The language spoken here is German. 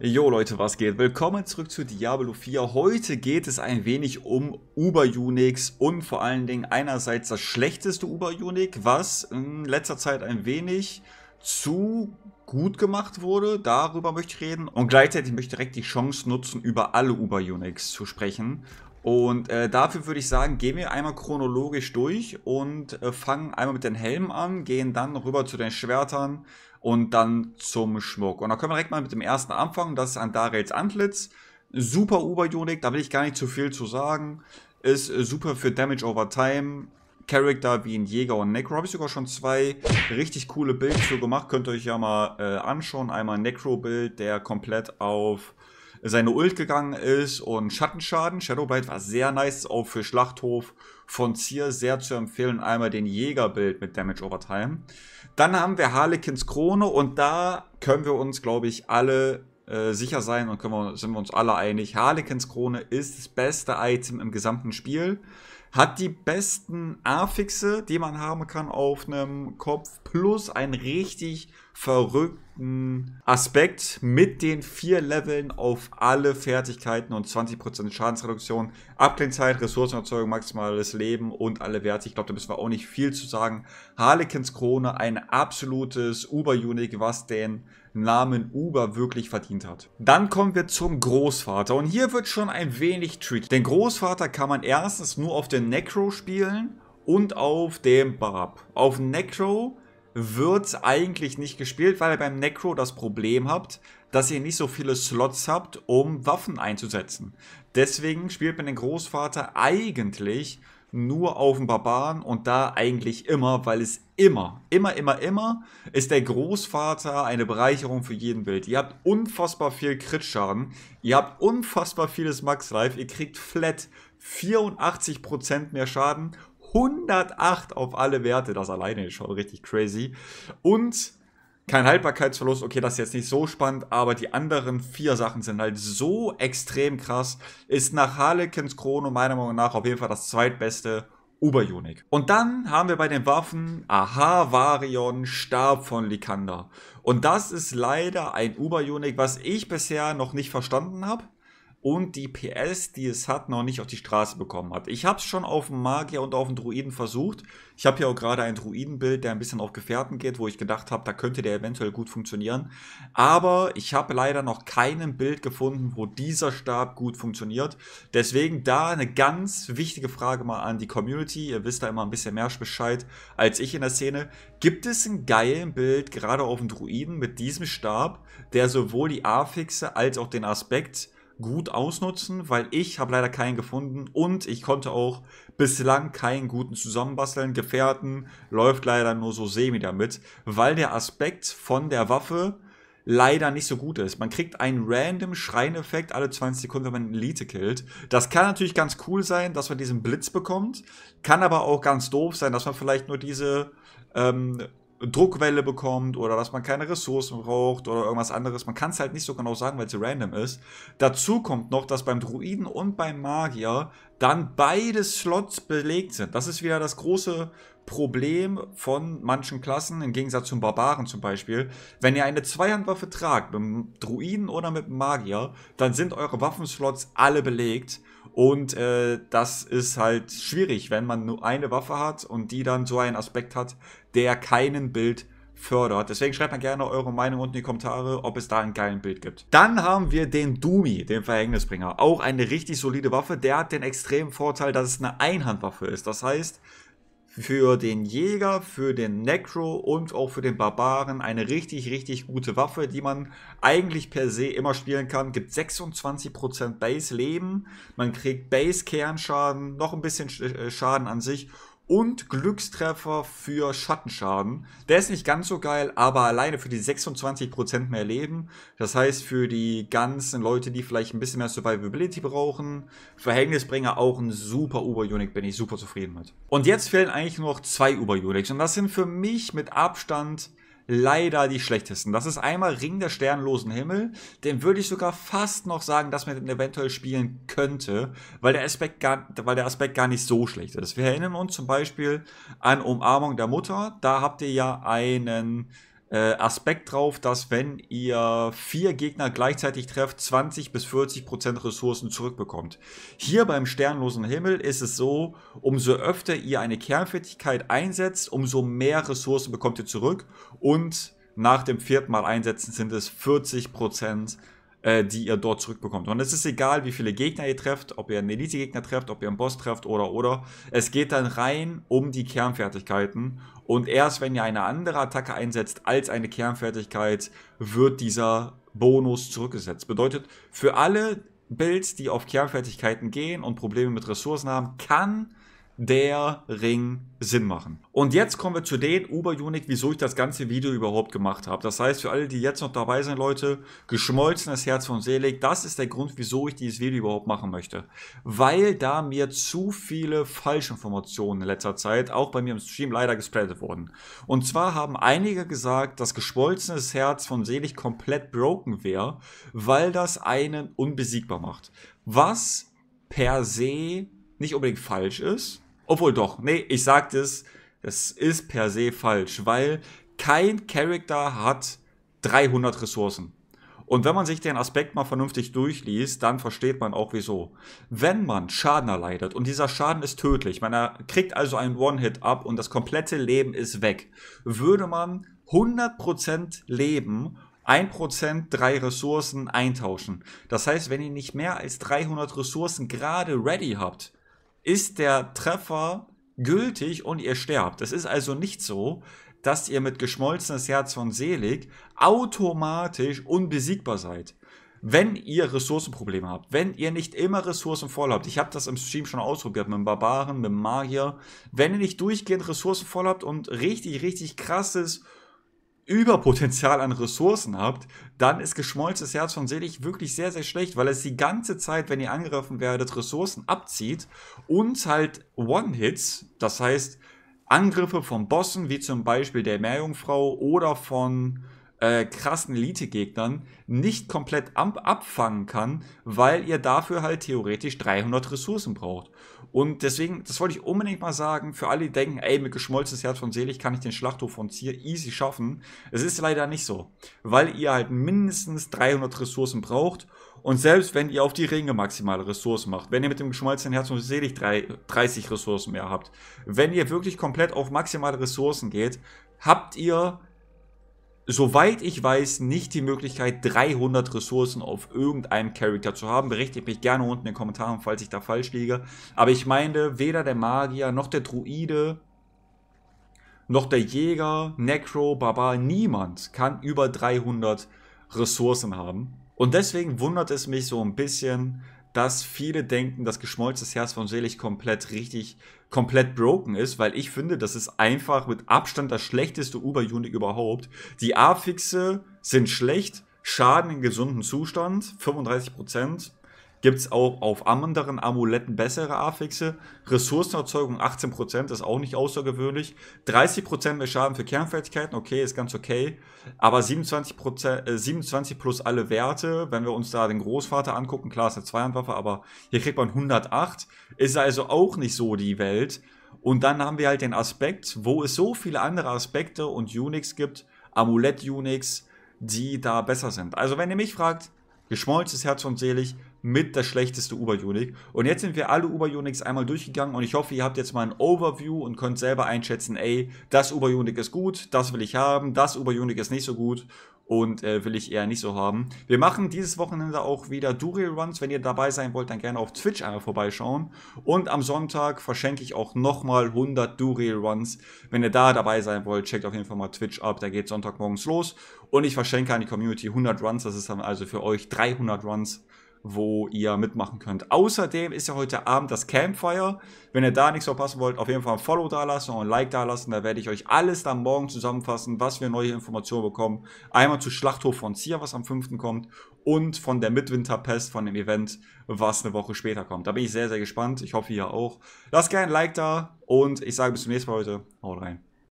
Jo Leute, was geht? Willkommen zurück zu Diablo 4. Heute geht es ein wenig um Uber-Unix und vor allen Dingen einerseits das schlechteste Uber-Unix, was in letzter Zeit ein wenig zu gut gemacht wurde. Darüber möchte ich reden und gleichzeitig möchte ich direkt die Chance nutzen, über alle Uber-Unix zu sprechen. Und äh, dafür würde ich sagen, gehen wir einmal chronologisch durch und äh, fangen einmal mit den Helmen an, gehen dann rüber zu den Schwertern, und dann zum Schmuck. Und da können wir direkt mal mit dem ersten anfangen. Das ist Andarels Antlitz. Super Uber-Unique, da will ich gar nicht zu viel zu sagen. Ist äh, super für Damage over Time. Charakter wie ein Jäger und Necro. Habe ich sogar schon zwei richtig coole Builds für gemacht. Könnt ihr euch ja mal äh, anschauen. Einmal Necro-Build, der komplett auf seine Ult gegangen ist und Schattenschaden. Shadowblade war sehr nice, auch für Schlachthof von Zier sehr zu empfehlen. Einmal den Jägerbild mit Damage Over Time. Dann haben wir Harlequins Krone und da können wir uns, glaube ich, alle äh, sicher sein und wir, sind wir uns alle einig. Harlequins Krone ist das beste Item im gesamten Spiel hat die besten A-Fixe, die man haben kann auf einem Kopf, plus einen richtig verrückten Aspekt mit den vier Leveln auf alle Fertigkeiten und 20% Schadensreduktion, Abklingzeit, Ressourcenerzeugung, maximales Leben und alle Werte. Ich glaube, da müssen wir auch nicht viel zu sagen. Harlequins Krone, ein absolutes Uber-Unique, was den Namen Uber wirklich verdient hat. Dann kommen wir zum Großvater und hier wird schon ein wenig tricky. Den Großvater kann man erstens nur auf dem Necro spielen und auf dem Barb. Auf Necro wird es eigentlich nicht gespielt, weil ihr beim Necro das Problem habt, dass ihr nicht so viele Slots habt, um Waffen einzusetzen. Deswegen spielt man den Großvater eigentlich nur auf den Barbaren und da eigentlich immer, weil es immer, immer, immer, immer ist der Großvater eine Bereicherung für jeden Bild. Ihr habt unfassbar viel Crit-Schaden, ihr habt unfassbar vieles Max-Life, ihr kriegt flat 84% mehr Schaden, 108 auf alle Werte, das alleine ist schon richtig crazy und kein Haltbarkeitsverlust, okay, das ist jetzt nicht so spannend, aber die anderen vier Sachen sind halt so extrem krass. Ist nach Harlequins Krone meiner Meinung nach auf jeden Fall das zweitbeste uber Oberunic. Und dann haben wir bei den Waffen Aha Varion Stab von Likander. Und das ist leider ein uber Oberunic, was ich bisher noch nicht verstanden habe und die PS, die es hat, noch nicht auf die Straße bekommen hat. Ich habe es schon auf dem Magier und auf dem Druiden versucht. Ich habe hier auch gerade ein Druidenbild, der ein bisschen auf Gefährten geht, wo ich gedacht habe, da könnte der eventuell gut funktionieren. Aber ich habe leider noch kein Bild gefunden, wo dieser Stab gut funktioniert. Deswegen da eine ganz wichtige Frage mal an die Community. Ihr wisst da immer ein bisschen mehr Bescheid als ich in der Szene. Gibt es ein geilen Bild, gerade auf dem Druiden, mit diesem Stab, der sowohl die A-Fixe als auch den Aspekt gut ausnutzen, weil ich habe leider keinen gefunden und ich konnte auch bislang keinen guten zusammenbasteln. Gefährten läuft leider nur so semi damit, weil der Aspekt von der Waffe leider nicht so gut ist. Man kriegt einen random Schreineffekt alle 20 Sekunden, wenn man Elite killt. Das kann natürlich ganz cool sein, dass man diesen Blitz bekommt, kann aber auch ganz doof sein, dass man vielleicht nur diese ähm, Druckwelle bekommt oder dass man keine Ressourcen braucht oder irgendwas anderes. Man kann es halt nicht so genau sagen, weil es random ist. Dazu kommt noch, dass beim Druiden und beim Magier dann beide Slots belegt sind. Das ist wieder das große Problem von manchen Klassen, im Gegensatz zum Barbaren zum Beispiel. Wenn ihr eine Zweihandwaffe tragt, mit dem Druiden oder mit dem Magier, dann sind eure Waffenslots alle belegt. Und äh, das ist halt schwierig, wenn man nur eine Waffe hat und die dann so einen Aspekt hat, der keinen Bild fördert. Deswegen schreibt mal gerne eure Meinung unten in die Kommentare, ob es da ein geilen Bild gibt. Dann haben wir den Dumi, den Verhängnisbringer. Auch eine richtig solide Waffe. Der hat den extremen Vorteil, dass es eine Einhandwaffe ist. Das heißt, für den Jäger, für den Necro und auch für den Barbaren eine richtig, richtig gute Waffe, die man eigentlich per se immer spielen kann. Gibt 26% Base-Leben, man kriegt Base-Kernschaden, noch ein bisschen äh, Schaden an sich und Glückstreffer für Schattenschaden. Der ist nicht ganz so geil, aber alleine für die 26% mehr Leben. Das heißt, für die ganzen Leute, die vielleicht ein bisschen mehr Survivability brauchen, Verhängnisbringer auch ein super Uber-Unic, bin ich super zufrieden mit. Und jetzt fehlen eigentlich nur noch zwei Uber-Unics. Und das sind für mich mit Abstand leider die schlechtesten. Das ist einmal Ring der sternlosen Himmel. Den würde ich sogar fast noch sagen, dass man den eventuell spielen könnte, weil der Aspekt gar, weil der Aspekt gar nicht so schlecht ist. Wir erinnern uns zum Beispiel an Umarmung der Mutter. Da habt ihr ja einen äh, Aspekt drauf, dass wenn ihr vier Gegner gleichzeitig trefft, 20 bis 40 Prozent Ressourcen zurückbekommt. Hier beim sternlosen Himmel ist es so, umso öfter ihr eine Kernfertigkeit einsetzt, umso mehr Ressourcen bekommt ihr zurück und nach dem vierten Mal einsetzen sind es 40 Prozent äh, die ihr dort zurückbekommt. Und es ist egal, wie viele Gegner ihr trefft, ob ihr einen Elite-Gegner trefft, ob ihr einen Boss trefft oder oder. Es geht dann rein um die Kernfertigkeiten. Und erst wenn ihr eine andere Attacke einsetzt als eine Kernfertigkeit, wird dieser Bonus zurückgesetzt. Bedeutet, für alle Builds, die auf Kernfertigkeiten gehen und Probleme mit Ressourcen haben, kann der Ring Sinn machen. Und jetzt kommen wir zu den uber unit wieso ich das ganze Video überhaupt gemacht habe. Das heißt, für alle, die jetzt noch dabei sind, Leute, geschmolzenes Herz von Selig, das ist der Grund, wieso ich dieses Video überhaupt machen möchte. Weil da mir zu viele Falschinformationen in letzter Zeit, auch bei mir im Stream, leider gespreadet wurden. Und zwar haben einige gesagt, dass geschmolzenes Herz von Selig komplett broken wäre, weil das einen unbesiegbar macht. Was per se nicht unbedingt falsch ist, obwohl doch, nee, ich sag das, das ist per se falsch, weil kein Charakter hat 300 Ressourcen. Und wenn man sich den Aspekt mal vernünftig durchliest, dann versteht man auch wieso. Wenn man Schaden erleidet und dieser Schaden ist tödlich, man kriegt also einen One-Hit ab und das komplette Leben ist weg, würde man 100% Leben 1% drei Ressourcen eintauschen. Das heißt, wenn ihr nicht mehr als 300 Ressourcen gerade ready habt, ist der Treffer gültig und ihr sterbt. Es ist also nicht so, dass ihr mit geschmolzenes Herz von Selig automatisch unbesiegbar seid. Wenn ihr Ressourcenprobleme habt, wenn ihr nicht immer Ressourcen voll habt, ich habe das im Stream schon ausprobiert mit dem Barbaren, mit dem Magier, wenn ihr nicht durchgehend Ressourcen voll habt und richtig, richtig krasses Überpotenzial an Ressourcen habt, dann ist geschmolzenes Herz von Selig wirklich sehr, sehr schlecht, weil es die ganze Zeit, wenn ihr angegriffen werdet, Ressourcen abzieht und halt One-Hits, das heißt Angriffe von Bossen, wie zum Beispiel der Meerjungfrau oder von äh, krassen Elite-Gegnern nicht komplett ab abfangen kann, weil ihr dafür halt theoretisch 300 Ressourcen braucht. Und deswegen, das wollte ich unbedingt mal sagen, für alle, die denken, ey, mit geschmolzenes Herz von Selig kann ich den Schlachthof von Zier easy schaffen. Es ist leider nicht so, weil ihr halt mindestens 300 Ressourcen braucht und selbst wenn ihr auf die Ringe maximale Ressourcen macht, wenn ihr mit dem geschmolzenen Herz von selig 30 Ressourcen mehr habt, wenn ihr wirklich komplett auf maximale Ressourcen geht, habt ihr soweit ich weiß, nicht die Möglichkeit, 300 Ressourcen auf irgendeinem Charakter zu haben. Berichtigt mich gerne unten in den Kommentaren, falls ich da falsch liege. Aber ich meine, weder der Magier noch der Druide noch der Jäger, Necro, Barbar, niemand kann über 300 Ressourcen haben. Und deswegen wundert es mich so ein bisschen, dass viele denken, dass geschmolzenes Herz von Selig komplett richtig, komplett broken ist, weil ich finde, das ist einfach mit Abstand das schlechteste Uber-Unit überhaupt. Die A-Fixe sind schlecht, Schaden in gesunden Zustand, 35%, Gibt es auch auf anderen Amuletten bessere Affixe? Ressourcenerzeugung 18% ist auch nicht außergewöhnlich. 30% mehr Schaden für Kernfertigkeiten, okay, ist ganz okay. Aber 27%, äh, 27 plus alle Werte, wenn wir uns da den Großvater angucken, klar ist eine Zweihandwaffe, aber hier kriegt man 108. Ist also auch nicht so die Welt. Und dann haben wir halt den Aspekt, wo es so viele andere Aspekte und Unix gibt, Amulett-Unix, die da besser sind. Also wenn ihr mich fragt, geschmolzes Herz und selig, mit das schlechteste Uber-Unic. Und jetzt sind wir alle Uber-Unics einmal durchgegangen und ich hoffe, ihr habt jetzt mal ein Overview und könnt selber einschätzen, ey, das Uber-Unic ist gut, das will ich haben, das Uber-Unic ist nicht so gut und äh, will ich eher nicht so haben. Wir machen dieses Wochenende auch wieder Dural Runs. Wenn ihr dabei sein wollt, dann gerne auf Twitch einmal vorbeischauen. Und am Sonntag verschenke ich auch nochmal 100 Dural Runs. Wenn ihr da dabei sein wollt, checkt auf jeden Fall mal Twitch ab. Da geht Sonntagmorgens los. Und ich verschenke an die Community 100 Runs. Das ist dann also für euch 300 Runs wo ihr mitmachen könnt. Außerdem ist ja heute Abend das Campfire. Wenn ihr da nichts verpassen wollt, auf jeden Fall ein Follow dalassen und ein Like dalassen. Da werde ich euch alles dann morgen zusammenfassen, was wir neue Informationen bekommen. Einmal zu Schlachthof von Zier, was am 5. kommt. Und von der Midwinterpest, von dem Event, was eine Woche später kommt. Da bin ich sehr, sehr gespannt. Ich hoffe, ihr auch. Lasst gerne ein Like da und ich sage bis zum nächsten Mal, heute. Haut rein.